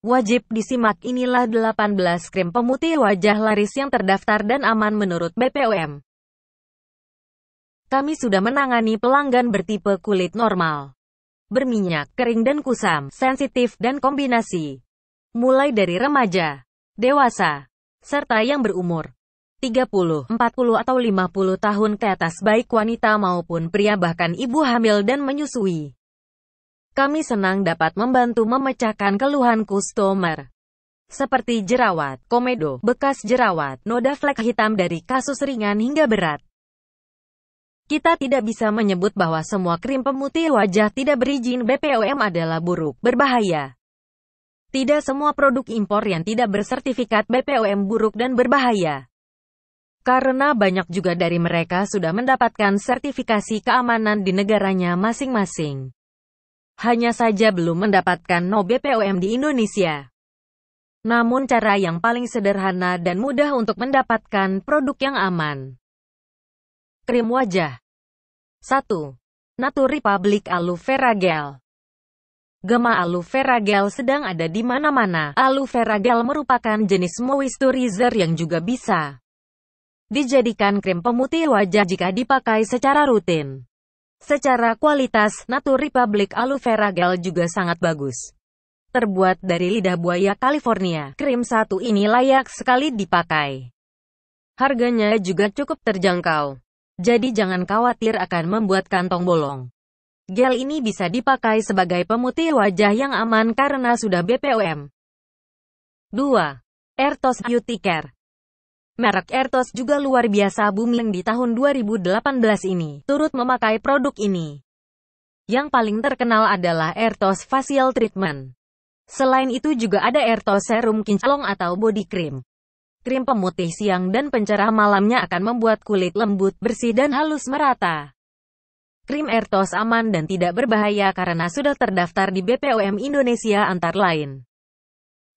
Wajib disimak inilah 18 krim pemutih wajah laris yang terdaftar dan aman menurut BPOM. Kami sudah menangani pelanggan bertipe kulit normal, berminyak, kering dan kusam, sensitif, dan kombinasi. Mulai dari remaja, dewasa, serta yang berumur 30, 40 atau 50 tahun ke atas baik wanita maupun pria bahkan ibu hamil dan menyusui. Kami senang dapat membantu memecahkan keluhan customer. Seperti jerawat, komedo, bekas jerawat, noda flek hitam dari kasus ringan hingga berat. Kita tidak bisa menyebut bahwa semua krim pemutih wajah tidak berizin BPOM adalah buruk, berbahaya. Tidak semua produk impor yang tidak bersertifikat BPOM buruk dan berbahaya. Karena banyak juga dari mereka sudah mendapatkan sertifikasi keamanan di negaranya masing-masing hanya saja belum mendapatkan no BPOM di Indonesia. Namun cara yang paling sederhana dan mudah untuk mendapatkan produk yang aman. Krim wajah 1. Natu Republic Aloe Vera Gel Gema aloe vera gel sedang ada di mana-mana. Aloe vera gel merupakan jenis moisturizer yang juga bisa dijadikan krim pemutih wajah jika dipakai secara rutin. Secara kualitas, Natu Republic Aloe Vera Gel juga sangat bagus. Terbuat dari lidah buaya California, krim satu ini layak sekali dipakai. Harganya juga cukup terjangkau. Jadi jangan khawatir akan membuat kantong bolong. Gel ini bisa dipakai sebagai pemutih wajah yang aman karena sudah BPOM. 2. Ertos Beauty Care Merek Ertos juga luar biasa booming di tahun 2018 ini, turut memakai produk ini. Yang paling terkenal adalah Ertos Facial Treatment. Selain itu juga ada Ertos Serum Kincalong atau Body Cream. Krim pemutih siang dan pencerah malamnya akan membuat kulit lembut, bersih dan halus merata. Krim Ertos aman dan tidak berbahaya karena sudah terdaftar di BPOM Indonesia antar lain.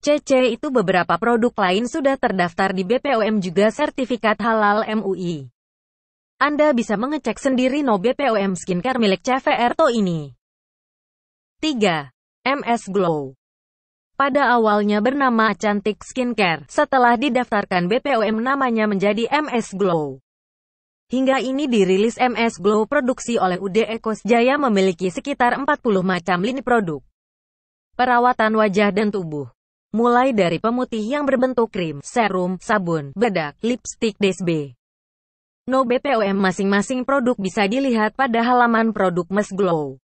CC itu beberapa produk lain sudah terdaftar di BPOM juga sertifikat halal MUI. Anda bisa mengecek sendiri no BPOM skincare milik CVR To ini. 3. MS Glow Pada awalnya bernama Cantik Skincare, setelah didaftarkan BPOM namanya menjadi MS Glow. Hingga ini dirilis MS Glow produksi oleh UD Ecos Jaya memiliki sekitar 40 macam lini produk. Perawatan wajah dan tubuh mulai dari pemutih yang berbentuk krim, serum, sabun, bedak, lipstick, DSB. No BPOM masing-masing produk bisa dilihat pada halaman produk MS Glow.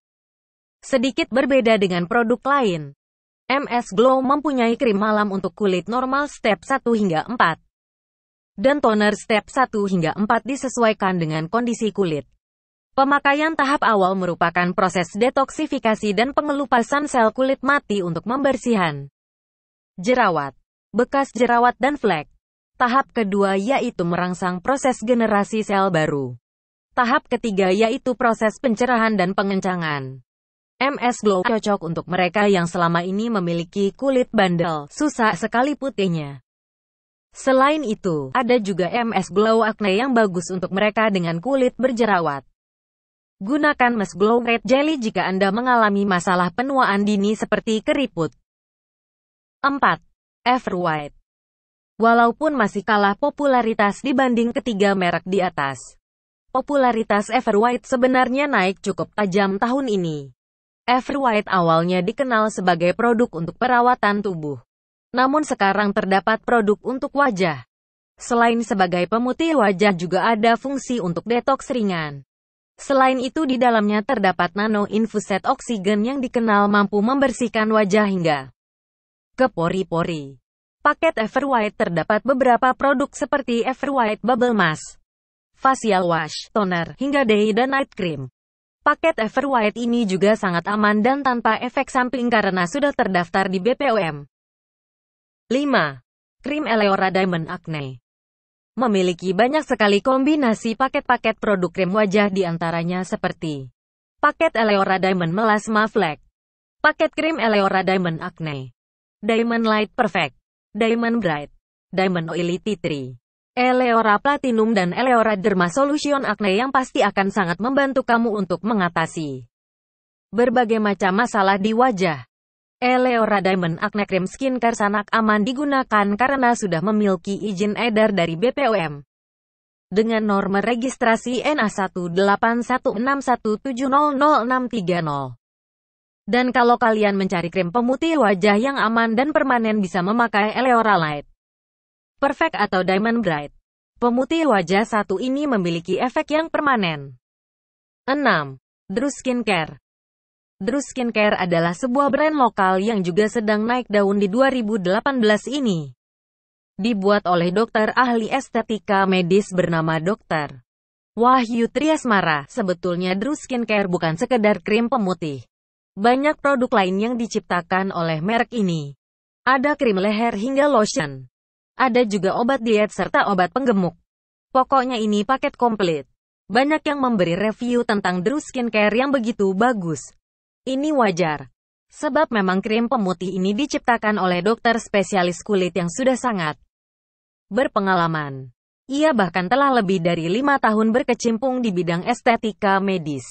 Sedikit berbeda dengan produk lain. MS Glow mempunyai krim malam untuk kulit normal step 1 hingga 4. Dan toner step 1 hingga 4 disesuaikan dengan kondisi kulit. Pemakaian tahap awal merupakan proses detoksifikasi dan pengelupasan sel kulit mati untuk membersihkan jerawat, bekas jerawat dan flek. Tahap kedua yaitu merangsang proses generasi sel baru. Tahap ketiga yaitu proses pencerahan dan pengencangan. MS Glow cocok untuk mereka yang selama ini memiliki kulit bandel, susah sekali putihnya. Selain itu, ada juga MS Glow Acne yang bagus untuk mereka dengan kulit berjerawat. Gunakan MS Glow Red Jelly jika Anda mengalami masalah penuaan dini seperti keriput. 4. Everwhite Walaupun masih kalah popularitas dibanding ketiga merek di atas, popularitas Everwhite sebenarnya naik cukup tajam tahun ini. Everwhite awalnya dikenal sebagai produk untuk perawatan tubuh. Namun sekarang terdapat produk untuk wajah. Selain sebagai pemutih wajah juga ada fungsi untuk detoks ringan. Selain itu di dalamnya terdapat nano infuset oksigen yang dikenal mampu membersihkan wajah hingga ke pori-pori. Paket Everwhite terdapat beberapa produk seperti Everwhite Bubble Mask, Facial Wash, Toner, hingga Day dan Night Cream. Paket Everwhite ini juga sangat aman dan tanpa efek samping karena sudah terdaftar di BPOM. 5. Krim Eleora Diamond Acne Memiliki banyak sekali kombinasi paket-paket produk krim wajah diantaranya seperti Paket Eleora Diamond Melasma Fleck Paket Krim Eleora Diamond Acne Diamond Light Perfect, Diamond Bright, Diamond Tea 3. Eleora Platinum dan Eleora Derma Solution Acne yang pasti akan sangat membantu kamu untuk mengatasi berbagai macam masalah di wajah. Eleora Diamond Acne Cream Skincare Sanak aman digunakan karena sudah memiliki izin edar dari BPOM. Dengan norma registrasi NA18161700630. Dan kalau kalian mencari krim pemutih wajah yang aman dan permanen bisa memakai Eleora Light Perfect atau Diamond Bright. Pemutih wajah satu ini memiliki efek yang permanen. 6. Drew Skincare Drew Skincare adalah sebuah brand lokal yang juga sedang naik daun di 2018 ini. Dibuat oleh dokter ahli estetika medis bernama Dr. Wahyu Triasmara, sebetulnya Drew Skincare bukan sekedar krim pemutih. Banyak produk lain yang diciptakan oleh merek ini. Ada krim leher hingga lotion. Ada juga obat diet serta obat penggemuk. Pokoknya ini paket komplit. Banyak yang memberi review tentang Drew Skincare yang begitu bagus. Ini wajar. Sebab memang krim pemutih ini diciptakan oleh dokter spesialis kulit yang sudah sangat berpengalaman. Ia bahkan telah lebih dari lima tahun berkecimpung di bidang estetika medis.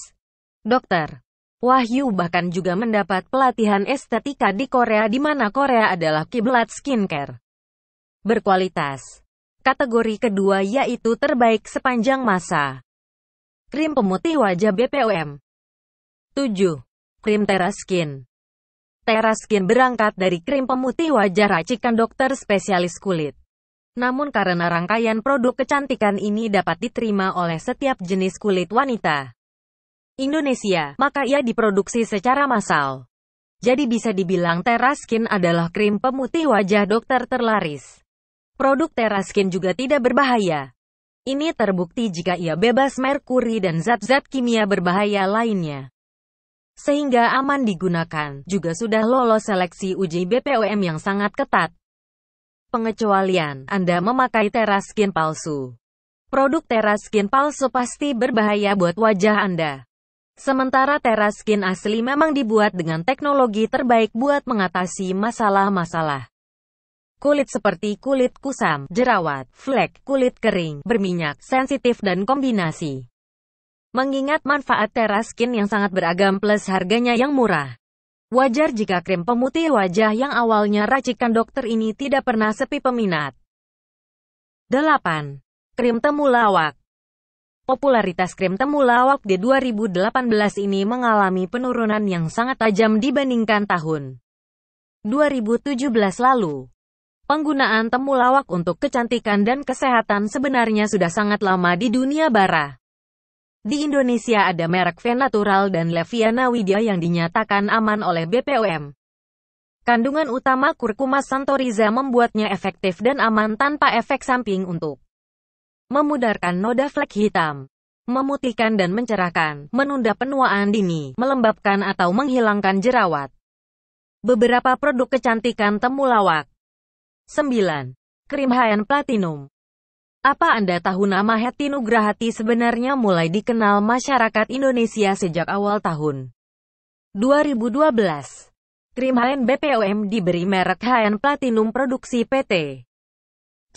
Dokter Wahyu bahkan juga mendapat pelatihan estetika di Korea di mana Korea adalah kiblat skincare berkualitas. Kategori kedua yaitu terbaik sepanjang masa. Krim pemutih wajah BPOM 7. Krim Teraskin Teraskin berangkat dari krim pemutih wajah racikan dokter spesialis kulit. Namun karena rangkaian produk kecantikan ini dapat diterima oleh setiap jenis kulit wanita, Indonesia, maka ia diproduksi secara massal. Jadi bisa dibilang Teraskin adalah krim pemutih wajah dokter terlaris. Produk Teraskin juga tidak berbahaya. Ini terbukti jika ia bebas merkuri dan zat-zat kimia berbahaya lainnya sehingga aman digunakan, juga sudah lolos seleksi uji BPOM yang sangat ketat. Pengecualian, Anda memakai teraskin palsu. Produk teraskin palsu pasti berbahaya buat wajah Anda. Sementara Teraskin asli memang dibuat dengan teknologi terbaik buat mengatasi masalah-masalah kulit seperti kulit kusam, jerawat, flek, kulit kering, berminyak, sensitif dan kombinasi. Mengingat manfaat teraskin yang sangat beragam plus harganya yang murah. Wajar jika krim pemutih wajah yang awalnya racikan dokter ini tidak pernah sepi peminat. 8. Krim temulawak Popularitas krim temulawak di 2018 ini mengalami penurunan yang sangat tajam dibandingkan tahun 2017 lalu. Penggunaan temulawak untuk kecantikan dan kesehatan sebenarnya sudah sangat lama di dunia bara. Di Indonesia ada merek Venatural dan Leviana Widya yang dinyatakan aman oleh BPOM. Kandungan utama kurkuma santoriza membuatnya efektif dan aman tanpa efek samping untuk memudarkan noda flek hitam, memutihkan dan mencerahkan, menunda penuaan dini, melembabkan atau menghilangkan jerawat. Beberapa produk kecantikan temulawak. 9. Krim Hyan Platinum Apa Anda tahu nama Heti Nugrahati sebenarnya mulai dikenal masyarakat Indonesia sejak awal tahun 2012. Krim Hyan BPOM diberi merek Hyan Platinum Produksi PT.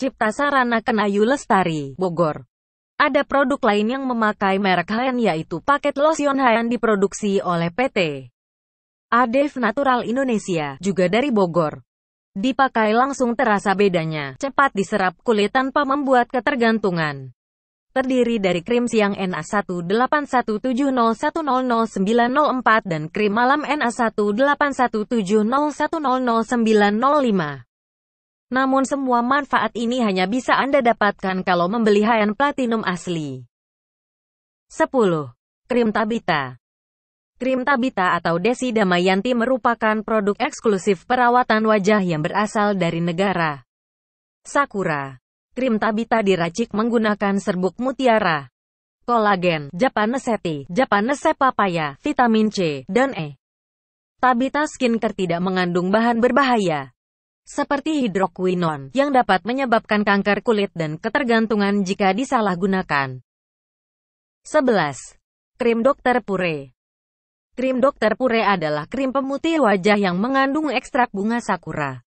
Cipta Sarana Kenayu Lestari, Bogor. Ada produk lain yang memakai merek HN yaitu paket lotion HN diproduksi oleh PT. Adef Natural Indonesia, juga dari Bogor. Dipakai langsung terasa bedanya, cepat diserap kulit tanpa membuat ketergantungan. Terdiri dari krim siang NA18170100904 dan krim malam NA18170100905. Namun semua manfaat ini hanya bisa Anda dapatkan kalau membeli Hayan Platinum asli. 10. Krim Tabita Krim Tabita atau Desi Damayanti merupakan produk eksklusif perawatan wajah yang berasal dari negara Sakura. Krim Tabita diracik menggunakan serbuk mutiara, kolagen, japaneseti, japanese papaya, vitamin C, dan E. Tabita Skincare tidak mengandung bahan berbahaya, seperti hidrokuinon, yang dapat menyebabkan kanker kulit dan ketergantungan jika disalahgunakan. 11. Krim Dokter Pure Krim Dokter Pure adalah krim pemutih wajah yang mengandung ekstrak bunga sakura.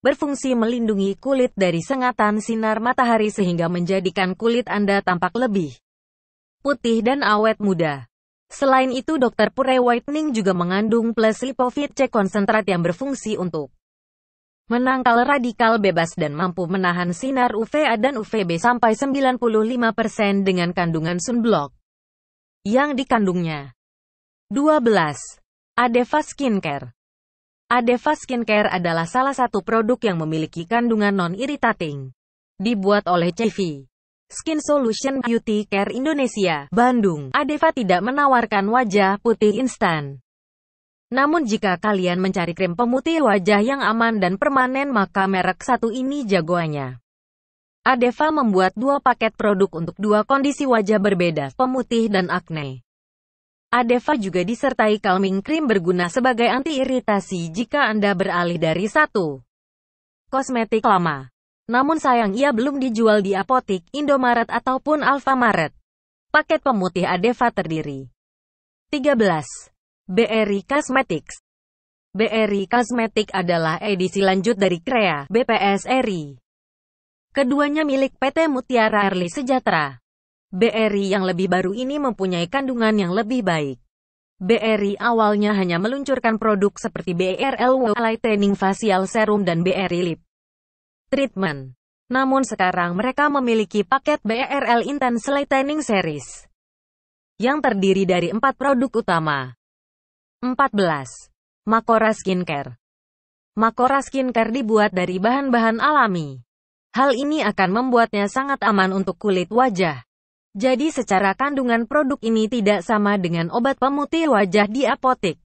Berfungsi melindungi kulit dari sengatan sinar matahari sehingga menjadikan kulit Anda tampak lebih putih dan awet muda. Selain itu, Dokter Pure Whitening juga mengandung plus lipofit C konsentrat yang berfungsi untuk menangkal radikal bebas dan mampu menahan sinar UVA dan UVB sampai 95% dengan kandungan sunblock yang dikandungnya. 12. Adeva Skincare Adeva Skincare adalah salah satu produk yang memiliki kandungan non-irritating. Dibuat oleh CV. Skin Solution Beauty Care Indonesia, Bandung. Adeva tidak menawarkan wajah putih instan. Namun jika kalian mencari krim pemutih wajah yang aman dan permanen maka merek satu ini jagoannya. Adeva membuat dua paket produk untuk dua kondisi wajah berbeda, pemutih dan akne. Adeva juga disertai calming cream berguna sebagai anti-iritasi jika Anda beralih dari satu kosmetik lama. Namun sayang ia belum dijual di apotik, Indomaret ataupun Alfamaret. Paket pemutih Adeva terdiri 13. BRI Cosmetics BRI Cosmetic adalah edisi lanjut dari BPS RI. Keduanya milik PT Mutiara Erli Sejahtera. BRI yang lebih baru ini mempunyai kandungan yang lebih baik. BRI awalnya hanya meluncurkan produk seperti BRL Lightening Facial Serum dan BRI Lip Treatment. Namun sekarang mereka memiliki paket BRL Intense Lightening Series yang terdiri dari empat produk utama. 14. Makora Skincare Makora Skincare dibuat dari bahan-bahan alami. Hal ini akan membuatnya sangat aman untuk kulit wajah. Jadi secara kandungan produk ini tidak sama dengan obat pemutih wajah di apotek.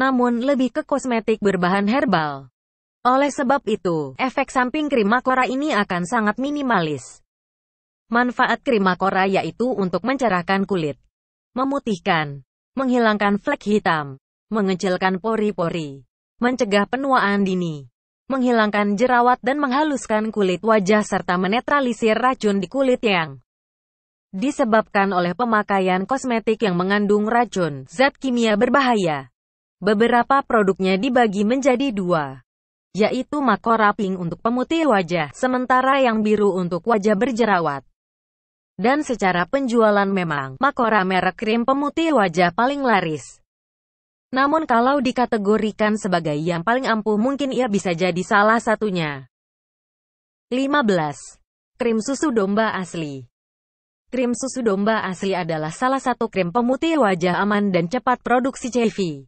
Namun lebih ke kosmetik berbahan herbal. Oleh sebab itu, efek samping krim Makora ini akan sangat minimalis. Manfaat krim Makora yaitu untuk mencerahkan kulit, memutihkan, menghilangkan flek hitam, mengecilkan pori-pori, mencegah penuaan dini, menghilangkan jerawat dan menghaluskan kulit wajah serta menetralisir racun di kulit yang disebabkan oleh pemakaian kosmetik yang mengandung racun, zat kimia berbahaya. Beberapa produknya dibagi menjadi dua, yaitu Makora Pink untuk pemutih wajah, sementara yang biru untuk wajah berjerawat. Dan secara penjualan memang, Makora merek krim pemutih wajah paling laris. Namun kalau dikategorikan sebagai yang paling ampuh mungkin ia bisa jadi salah satunya. 15. Krim susu domba asli Krim susu domba asli adalah salah satu krim pemutih wajah aman dan cepat produksi CV.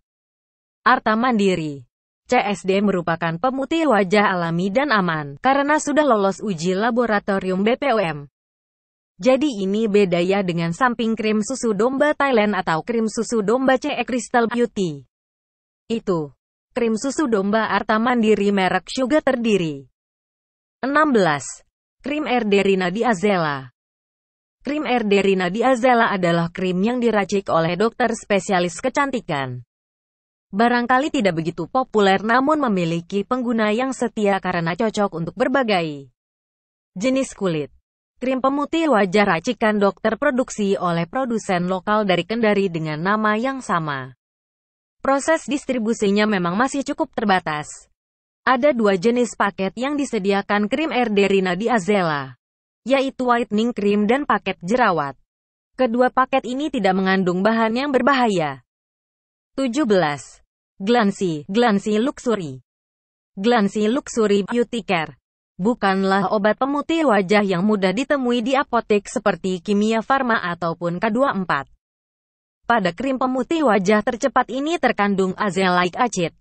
Arta Mandiri CSD merupakan pemutih wajah alami dan aman, karena sudah lolos uji laboratorium BPOM. Jadi ini beda ya dengan samping krim susu domba Thailand atau krim susu domba CE Crystal Beauty. Itu. Krim susu domba Arta Mandiri merek Sugar terdiri. 16. Krim Erderina di Azela Krim Erderina di Azela adalah krim yang diracik oleh dokter spesialis kecantikan. Barangkali tidak begitu populer namun memiliki pengguna yang setia karena cocok untuk berbagai jenis kulit. Krim pemutih wajah racikan dokter produksi oleh produsen lokal dari Kendari dengan nama yang sama. Proses distribusinya memang masih cukup terbatas. Ada dua jenis paket yang disediakan krim Erderina di Azela, yaitu whitening cream dan paket jerawat. Kedua paket ini tidak mengandung bahan yang berbahaya. 17. Glancy, Glancy Luxury Glancy Luxury Beauty Care bukanlah obat pemutih wajah yang mudah ditemui di apotek seperti kimia farma ataupun K24. Pada krim pemutih wajah tercepat ini terkandung azelaic acid,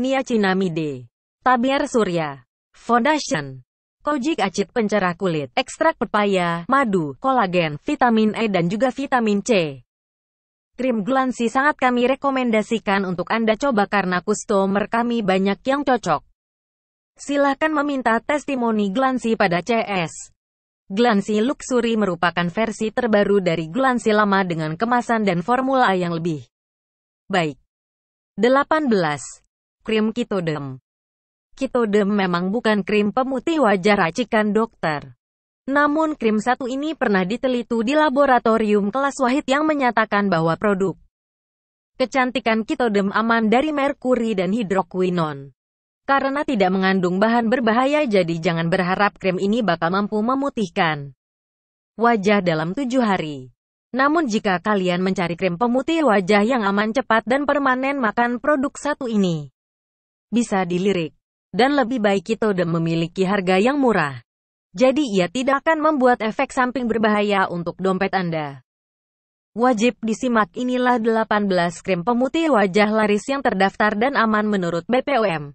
niacinamide, tabir surya, foundation, kojic acid pencerah kulit, ekstrak pepaya, madu, kolagen, vitamin E dan juga vitamin C. Krim Glansi sangat kami rekomendasikan untuk Anda coba karena customer kami banyak yang cocok. Silahkan meminta testimoni Glansi pada CS. Glansi Luxury merupakan versi terbaru dari Glansi lama dengan kemasan dan formula yang lebih baik. 18. Krim Kitoderm. Kitoderm memang bukan krim pemutih wajah racikan dokter. Namun krim satu ini pernah diteliti di laboratorium kelas Wahid yang menyatakan bahwa produk kecantikan Kitoderm aman dari merkuri dan hidroquinon. Karena tidak mengandung bahan berbahaya jadi jangan berharap krim ini bakal mampu memutihkan wajah dalam tujuh hari. Namun jika kalian mencari krim pemutih wajah yang aman cepat dan permanen makan produk satu ini. Bisa dilirik. Dan lebih baik Kitode memiliki harga yang murah. Jadi ia tidak akan membuat efek samping berbahaya untuk dompet Anda. Wajib disimak inilah 18 krim pemutih wajah laris yang terdaftar dan aman menurut BPOM.